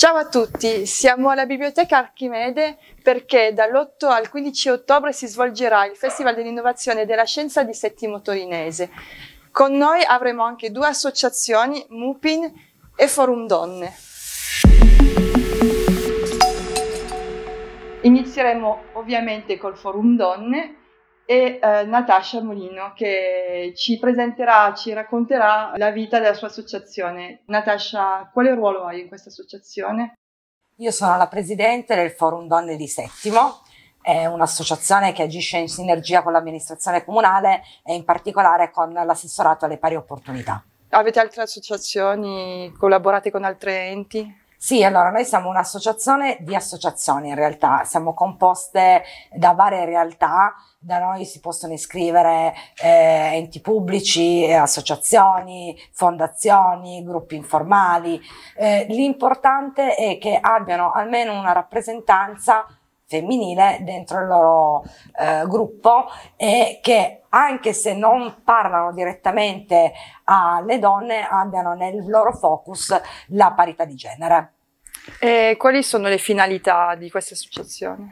Ciao a tutti, siamo alla Biblioteca Archimede perché dall'8 al 15 ottobre si svolgerà il Festival dell'Innovazione della Scienza di Settimo Torinese. Con noi avremo anche due associazioni, MUPIN e Forum Donne. Inizieremo ovviamente col Forum Donne e eh, Natascia Molino che ci presenterà, ci racconterà la vita della sua associazione. Natascia, quale ruolo hai in questa associazione? Io sono la presidente del Forum Donne di Settimo, è un'associazione che agisce in sinergia con l'amministrazione comunale e in particolare con l'assessorato alle pari opportunità. Avete altre associazioni? Collaborate con altri enti? Sì, allora noi siamo un'associazione di associazioni in realtà, siamo composte da varie realtà, da noi si possono iscrivere eh, enti pubblici, associazioni, fondazioni, gruppi informali. Eh, l'importante è che abbiano almeno una rappresentanza femminile dentro il loro eh, gruppo e che anche se non parlano direttamente alle donne abbiano nel loro focus la parità di genere. E quali sono le finalità di questa associazione?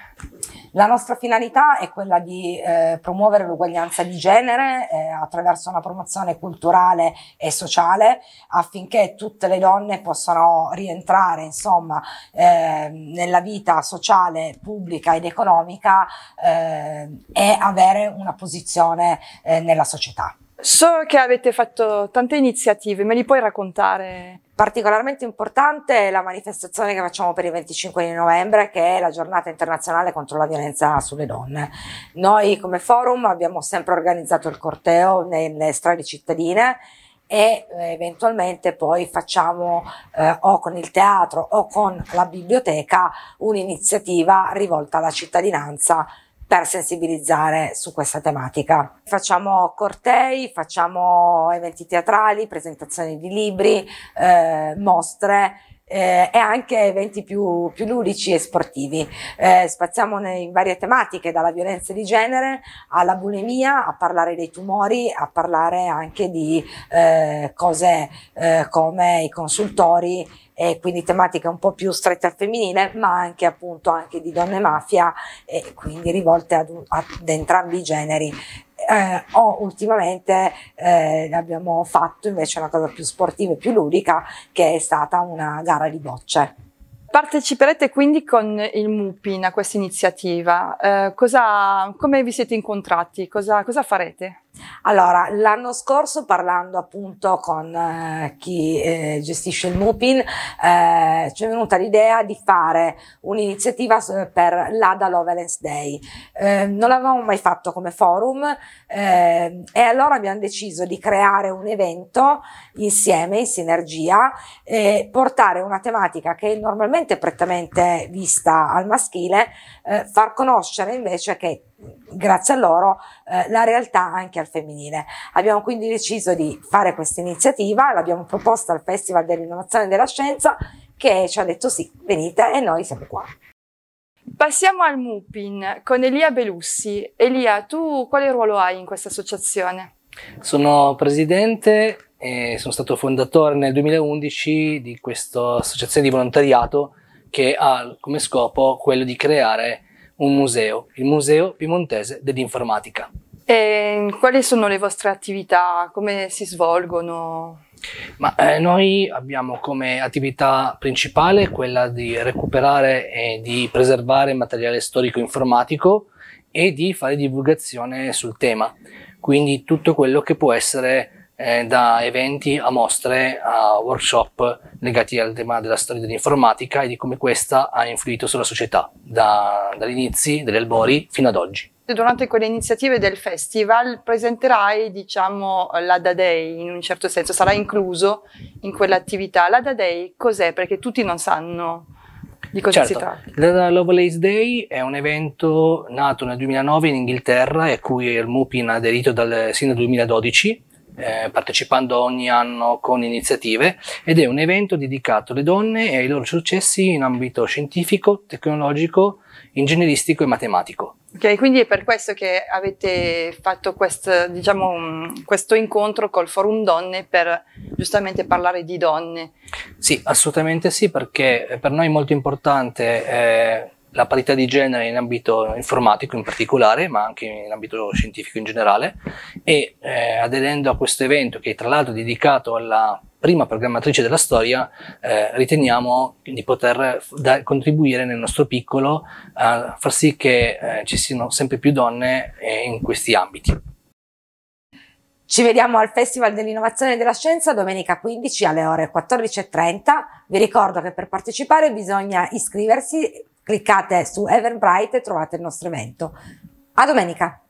La nostra finalità è quella di eh, promuovere l'uguaglianza di genere eh, attraverso una promozione culturale e sociale affinché tutte le donne possano rientrare insomma, eh, nella vita sociale, pubblica ed economica eh, e avere una posizione eh, nella società. So che avete fatto tante iniziative, me li puoi raccontare? Particolarmente importante è la manifestazione che facciamo per il 25 di novembre, che è la giornata internazionale contro la violenza sulle donne. Noi come forum abbiamo sempre organizzato il corteo nelle strade cittadine e eh, eventualmente poi facciamo eh, o con il teatro o con la biblioteca un'iniziativa rivolta alla cittadinanza per sensibilizzare su questa tematica. Facciamo cortei, facciamo eventi teatrali, presentazioni di libri, eh, mostre eh, e anche eventi più, più ludici e sportivi. Eh, spaziamo in varie tematiche, dalla violenza di genere alla bulimia, a parlare dei tumori, a parlare anche di eh, cose eh, come i consultori e quindi tematiche un po' più strette al femminile, ma anche appunto anche di donne mafia e quindi rivolte ad, ad entrambi i generi eh, o ultimamente eh, abbiamo fatto invece una cosa più sportiva e più ludica che è stata una gara di bocce. Parteciperete quindi con il MUPIN a questa iniziativa. Eh, cosa, come vi siete incontrati? Cosa, cosa farete? Allora, l'anno scorso parlando appunto con eh, chi eh, gestisce il MUPIN, eh, ci è venuta l'idea di fare un'iniziativa eh, per l'ADA Lovelance Day. Eh, non l'avevamo mai fatto come forum eh, e allora abbiamo deciso di creare un evento insieme, in sinergia, e portare una tematica che normalmente solitamente prettamente vista al maschile, eh, far conoscere invece che grazie a loro eh, la realtà anche al femminile. Abbiamo quindi deciso di fare questa iniziativa, l'abbiamo proposta al Festival dell'Innovazione e della Scienza che ci ha detto sì, venite e noi siamo qua. Passiamo al MUPIN con Elia Belussi. Elia, tu quale ruolo hai in questa associazione? Sono presidente e sono stato fondatore nel 2011 di questa associazione di volontariato che ha come scopo quello di creare un museo, il Museo Piemontese dell'Informatica. E quali sono le vostre attività? Come si svolgono? Ma, eh, noi abbiamo come attività principale quella di recuperare e di preservare materiale storico informatico e di fare divulgazione sul tema, quindi tutto quello che può essere eh, da eventi a mostre a workshop legati al tema della storia dell'informatica e di come questa ha influito sulla società da, dagli inizi dell'Elbori fino ad oggi. Durante quelle iniziative del festival presenterai, diciamo, l'Ada Day in un certo senso, sarà incluso in quell'attività. L'Ada Day cos'è? Perché tutti non sanno di cosa certo. si tratta. La Lovelace Day è un evento nato nel 2009 in Inghilterra e a cui il MUPIN ha aderito dal, sin dal 2012 eh, partecipando ogni anno con iniziative ed è un evento dedicato alle donne e ai loro successi in ambito scientifico, tecnologico, ingegneristico e matematico. Ok, quindi è per questo che avete fatto quest, diciamo, questo incontro col Forum Donne per giustamente parlare di donne. Sì, assolutamente sì, perché per noi è molto importante eh, la parità di genere in ambito informatico in particolare, ma anche in ambito scientifico in generale, e eh, aderendo a questo evento che è tra l'altro dedicato alla prima programmatrice della storia, eh, riteniamo di poter da- contribuire nel nostro piccolo a far sì che eh, ci siano sempre più donne eh, in questi ambiti. Ci vediamo al Festival dell'Innovazione e della Scienza domenica 15 alle ore 14.30. Vi ricordo che per partecipare bisogna iscriversi cliccate su Eventbrite e trovate il nostro evento. A domenica!